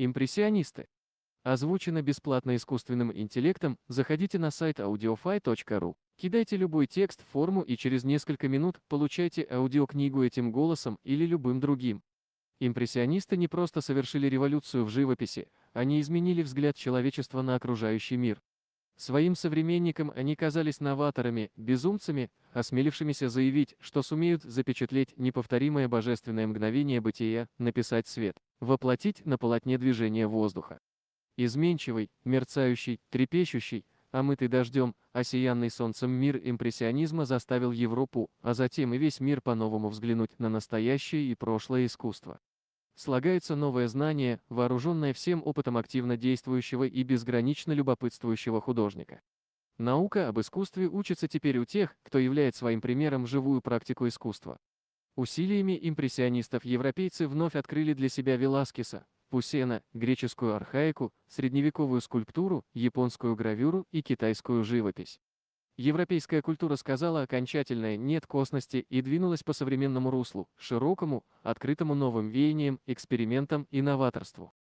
Импрессионисты. Озвучено бесплатно искусственным интеллектом, заходите на сайт audiofy.ru. Кидайте любой текст, форму и через несколько минут получайте аудиокнигу этим голосом или любым другим. Импрессионисты не просто совершили революцию в живописи, они изменили взгляд человечества на окружающий мир. Своим современникам они казались новаторами, безумцами, осмелившимися заявить, что сумеют запечатлеть неповторимое божественное мгновение бытия, написать свет. Воплотить на полотне движение воздуха. Изменчивый, мерцающий, трепещущий, омытый дождем, осиянный солнцем мир импрессионизма заставил Европу, а затем и весь мир по-новому взглянуть на настоящее и прошлое искусство. Слагается новое знание, вооруженное всем опытом активно действующего и безгранично любопытствующего художника. Наука об искусстве учится теперь у тех, кто являет своим примером живую практику искусства. Усилиями импрессионистов европейцы вновь открыли для себя Веласкеса, Пусена, греческую архаику, средневековую скульптуру, японскую гравюру и китайскую живопись. Европейская культура сказала окончательное «нет косности» и двинулась по современному руслу, широкому, открытому новым веяниям, экспериментам и новаторству.